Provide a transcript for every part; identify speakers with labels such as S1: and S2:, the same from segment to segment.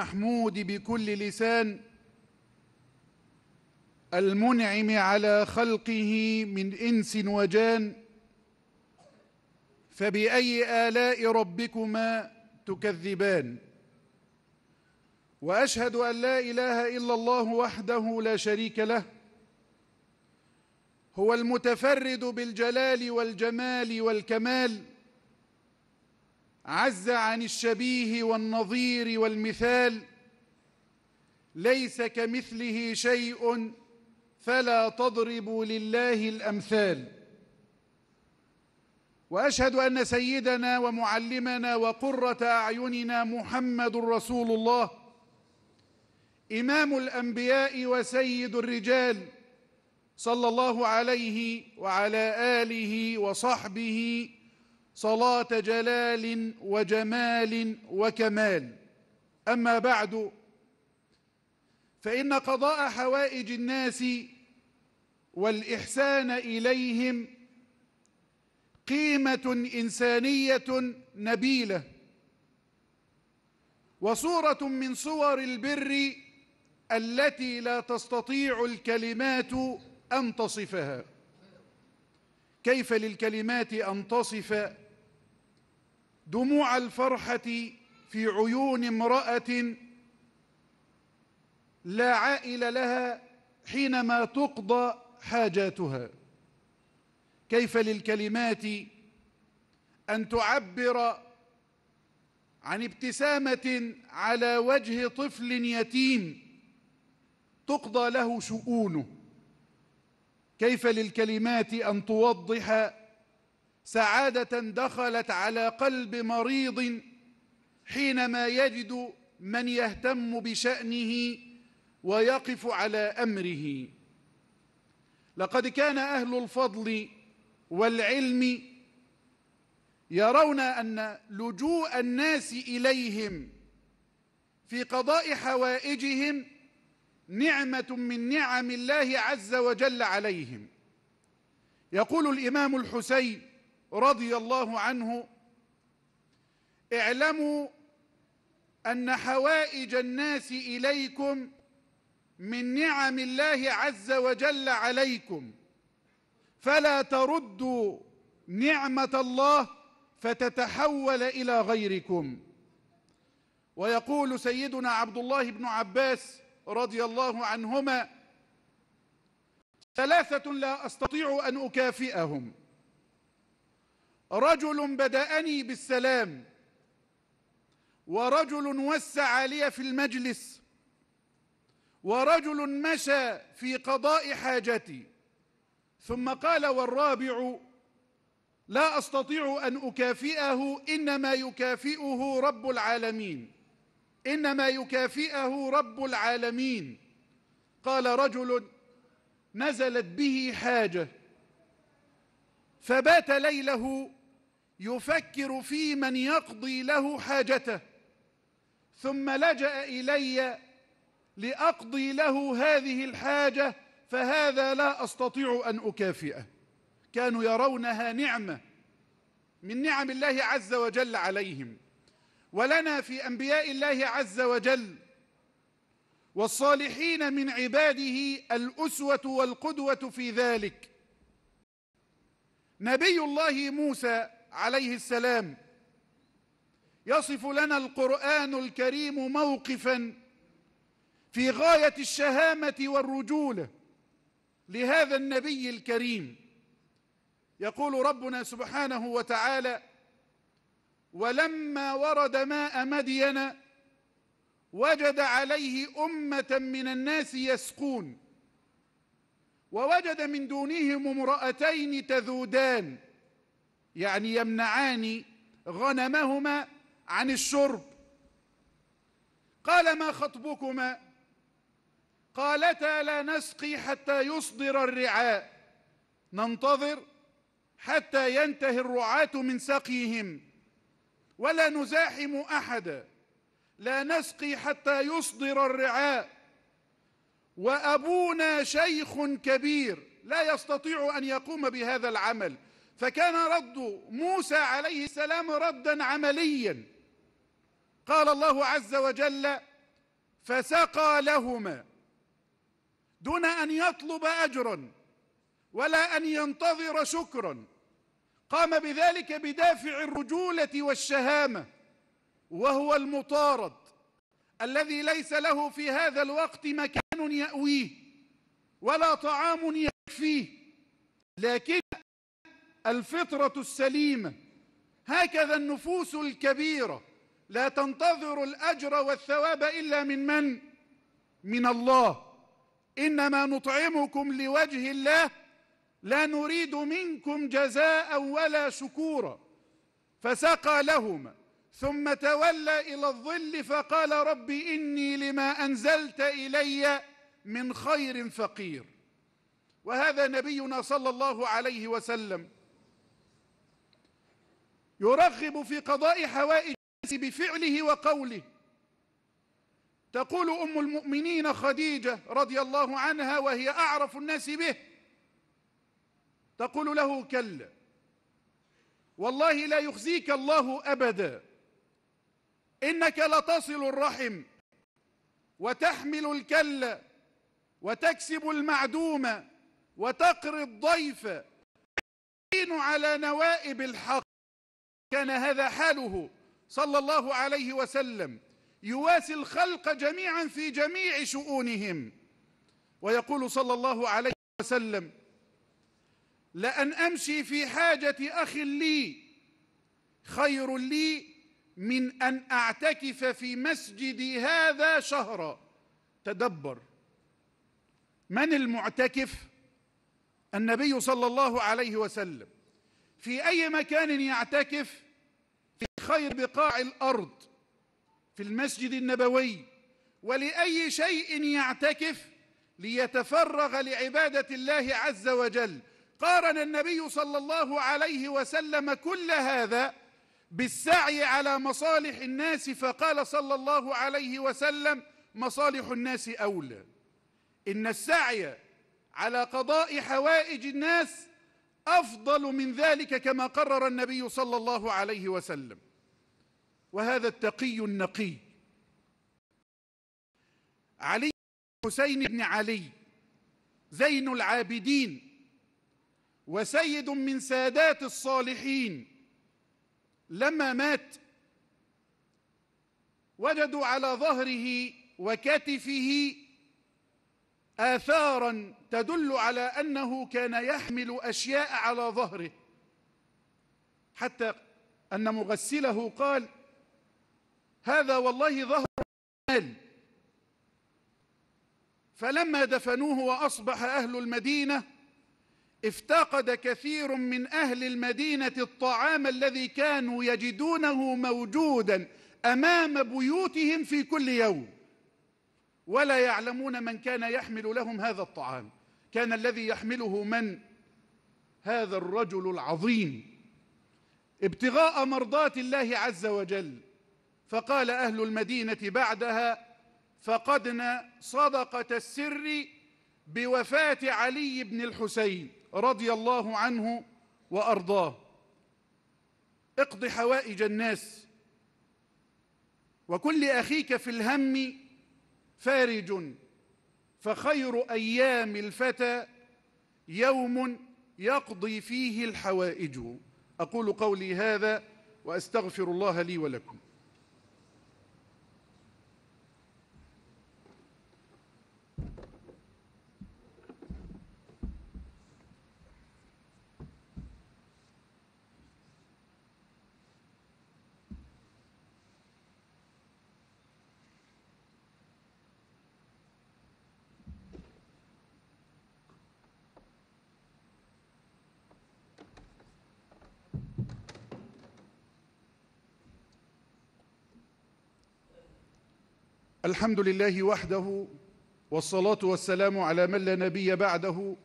S1: المحمود بكل لسان المنعم على خلقه من انس وجان فباي الاء ربكما تكذبان واشهد ان لا اله الا الله وحده لا شريك له هو المتفرد بالجلال والجمال والكمال عز عن الشبيه والنظير والمثال ليس كمثله شيء فلا تضربوا لله الامثال واشهد ان سيدنا ومعلمنا وقره اعيننا محمد رسول الله امام الانبياء وسيد الرجال صلى الله عليه وعلى اله وصحبه صلاة جلال وجمال وكمال أما بعد فإن قضاء حوائج الناس والإحسان إليهم قيمة إنسانية نبيلة وصورة من صور البر التي لا تستطيع الكلمات أن تصفها كيف للكلمات أن تصف دموع الفرحة في عيون امرأة لا عائل لها حينما تقضى حاجاتها كيف للكلمات أن تعبر عن ابتسامة على وجه طفل يتيم تقضى له شؤونه كيف للكلمات ان توضح سعاده دخلت على قلب مريض حينما يجد من يهتم بشانه ويقف على امره لقد كان اهل الفضل والعلم يرون ان لجوء الناس اليهم في قضاء حوائجهم نعمة من نعم الله عز وجل عليهم يقول الإمام الحسين رضي الله عنه اعلموا أن حوائج الناس إليكم من نعم الله عز وجل عليكم فلا تردوا نعمة الله فتتحول إلى غيركم ويقول سيدنا عبد الله بن عباس رضي الله عنهما ثلاثة لا أستطيع أن أكافئهم رجل بدأني بالسلام ورجل وسع لي في المجلس ورجل مشى في قضاء حاجتي ثم قال والرابع لا أستطيع أن أكافئه إنما يكافئه رب العالمين انما يكافئه رب العالمين قال رجل نزلت به حاجه فبات ليله يفكر في من يقضي له حاجته ثم لجا الي لاقضي له هذه الحاجه فهذا لا استطيع ان اكافئه كانوا يرونها نعمه من نعم الله عز وجل عليهم ولنا في انبياء الله عز وجل والصالحين من عباده الاسوه والقدوه في ذلك نبي الله موسى عليه السلام يصف لنا القران الكريم موقفا في غايه الشهامه والرجوله لهذا النبي الكريم يقول ربنا سبحانه وتعالى ولما ورد ماء مدين وجد عليه أمة من الناس يسقون ووجد من دونهم امرأتين تذودان يعني يمنعان غنمهما عن الشرب قال ما خطبكما قالتا لا نسقي حتى يصدر الرعاء ننتظر حتى ينتهي الرعاة من سقيهم ولا نزاحم احدا لا نسقي حتى يصدر الرعاء وابونا شيخ كبير لا يستطيع ان يقوم بهذا العمل فكان رد موسى عليه السلام ردا عمليا قال الله عز وجل فسقى لهما دون ان يطلب اجرا ولا ان ينتظر شكرا قام بذلك بدافع الرجولة والشهامة وهو المطارد الذي ليس له في هذا الوقت مكان يأويه ولا طعام يكفيه لكن الفطرة السليمة هكذا النفوس الكبيرة لا تنتظر الأجر والثواب إلا من من؟ من الله إنما نطعمكم لوجه الله لا نريد منكم جزاء ولا شكورا فسقى لهما ثم تولى إلى الظل فقال رب إني لما أنزلت إلي من خير فقير وهذا نبينا صلى الله عليه وسلم يرغب في قضاء حوائج الناس بفعله وقوله تقول أم المؤمنين خديجة رضي الله عنها وهي أعرف الناس به تقول له كلا والله لا يخزيك الله أبدا إنك لتصل الرحم وتحمل الكلة وتكسب المعدومة وتقري الضيف تعين على نوائب الحق كان هذا حاله صلى الله عليه وسلم يواسي الخلق جميعا في جميع شؤونهم ويقول صلى الله عليه وسلم لأن أمشي في حاجة أخ لي خير لي من أن أعتكف في مسجدي هذا شهرا تدبر من المعتكف النبي صلى الله عليه وسلم في أي مكان يعتكف في خير بقاع الأرض في المسجد النبوي ولأي شيء يعتكف ليتفرغ لعبادة الله عز وجل قارن النبي صلى الله عليه وسلم كل هذا بالسعي على مصالح الناس فقال صلى الله عليه وسلم مصالح الناس أولى إن السعي على قضاء حوائج الناس أفضل من ذلك كما قرر النبي صلى الله عليه وسلم وهذا التقي النقي علي حسين بن علي زين العابدين وسيد من سادات الصالحين لما مات وجدوا على ظهره وكتفه آثارا تدل على أنه كان يحمل أشياء على ظهره حتى أن مغسله قال هذا والله ظهر مال فلما دفنوه وأصبح أهل المدينة افتقد كثير من اهل المدينه الطعام الذي كانوا يجدونه موجودا امام بيوتهم في كل يوم ولا يعلمون من كان يحمل لهم هذا الطعام كان الذي يحمله من هذا الرجل العظيم ابتغاء مرضات الله عز وجل فقال اهل المدينه بعدها فقدنا صدقه السر بوفاه علي بن الحسين رضي الله عنه وارضاه اقض حوائج الناس وكل اخيك في الهم فارج فخير ايام الفتى يوم يقضي فيه الحوائج اقول قولي هذا واستغفر الله لي ولكم الحمد لله وحده والصلاة والسلام على من لا نبي بعده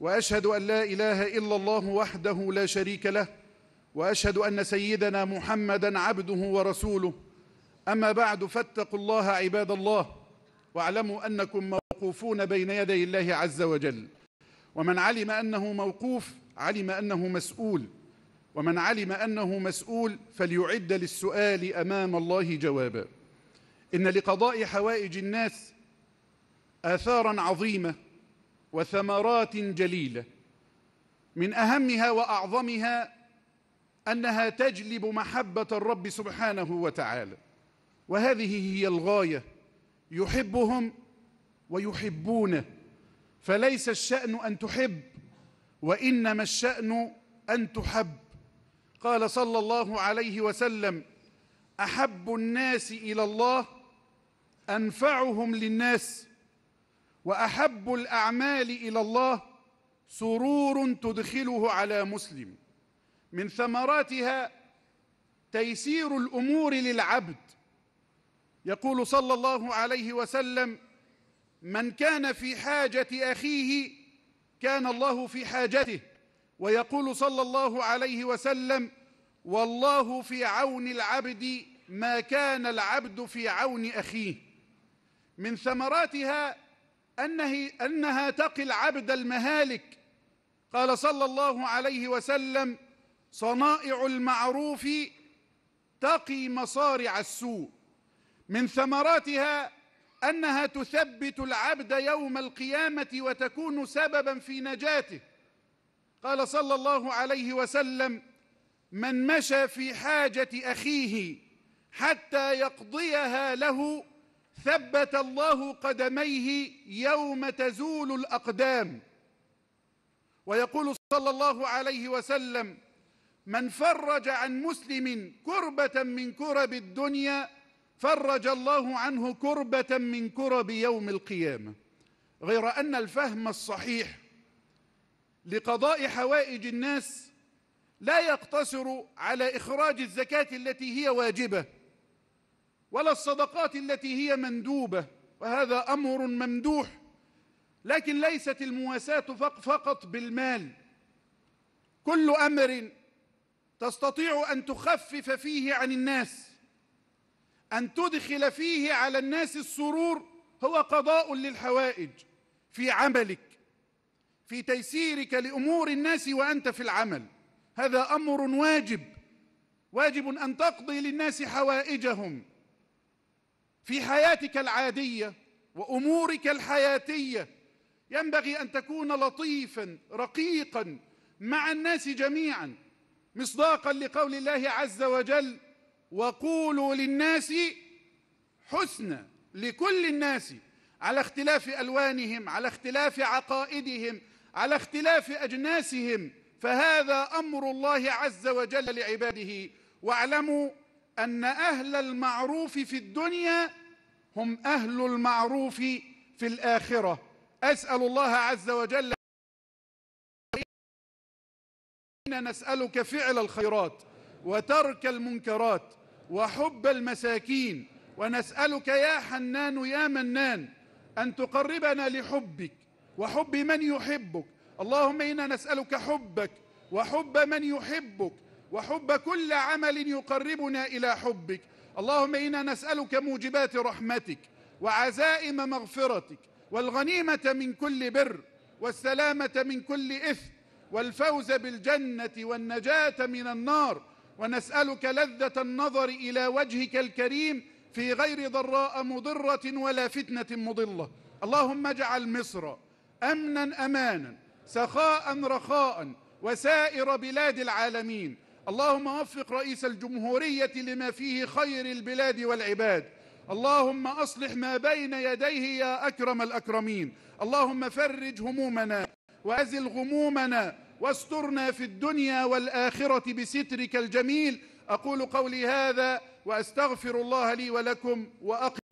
S1: وأشهد أن لا إله إلا الله وحده لا شريك له وأشهد أن سيدنا محمدًا عبده ورسوله أما بعد فاتقوا الله عباد الله واعلموا أنكم موقوفون بين يدي الله عز وجل ومن علم أنه موقوف علم أنه مسؤول ومن علم أنه مسؤول فليعد للسؤال أمام الله جوابًا إن لقضاء حوائج الناس آثارا عظيمة وثمرات جليلة من أهمها وأعظمها أنها تجلب محبة الرب سبحانه وتعالى وهذه هي الغاية يحبهم ويحبونه فليس الشأن أن تحب وإنما الشأن أن تحب قال صلى الله عليه وسلم أحب الناس إلى الله انفعهم للناس واحب الاعمال الى الله سرور تدخله على مسلم من ثمراتها تيسير الامور للعبد يقول صلى الله عليه وسلم من كان في حاجه اخيه كان الله في حاجته ويقول صلى الله عليه وسلم والله في عون العبد ما كان العبد في عون اخيه من ثمراتها أنه أنها تقي العبد المهالك قال صلى الله عليه وسلم صنائع المعروف تقي مصارع السوء من ثمراتها أنها تثبت العبد يوم القيامة وتكون سببا في نجاته قال صلى الله عليه وسلم من مشى في حاجة أخيه حتى يقضيها له ثبت الله قدميه يوم تزول الأقدام ويقول صلى الله عليه وسلم من فرج عن مسلم كربة من كرب الدنيا فرج الله عنه كربة من كرب يوم القيامة غير أن الفهم الصحيح لقضاء حوائج الناس لا يقتصر على إخراج الزكاة التي هي واجبة ولا الصدقات التي هي مندوبة وهذا أمر ممدوح لكن ليست المواساة فقط بالمال كل أمر تستطيع أن تخفف فيه عن الناس أن تدخل فيه على الناس السرور هو قضاء للحوائج في عملك في تيسيرك لأمور الناس وأنت في العمل هذا أمر واجب واجب أن تقضي للناس حوائجهم في حياتك العادية وأمورك الحياتية ينبغي أن تكون لطيفا رقيقا مع الناس جميعا مصداقا لقول الله عز وجل وقولوا للناس حسنى لكل الناس على اختلاف ألوانهم على اختلاف عقائدهم على اختلاف أجناسهم فهذا أمر الله عز وجل لعباده واعلموا أن أهل المعروف في الدنيا هم أهل المعروف في الآخرة أسأل الله عز وجل إن نسألك فعل الخيرات وترك المنكرات وحب المساكين ونسألك يا حنان يا منان أن تقربنا لحبك وحب من يحبك اللهم إنا نسألك حبك وحب من يحبك وحب كل عمل يقربنا إلى حبك اللهم إنا نسألك موجبات رحمتك وعزائم مغفرتك والغنيمة من كل بر والسلامة من كل إثم والفوز بالجنة والنجاة من النار ونسألك لذة النظر إلى وجهك الكريم في غير ضراء مضرة ولا فتنة مضلة اللهم اجعل مصر أمنا أمانا سخاء رخاء وسائر بلاد العالمين اللهم وفق رئيس الجمهورية لما فيه خير البلاد والعباد اللهم أصلح ما بين يديه يا أكرم الأكرمين اللهم فرج همومنا وأزل غمومنا واسترنا في الدنيا والآخرة بسترك الجميل أقول قولي هذا وأستغفر الله لي ولكم وأقل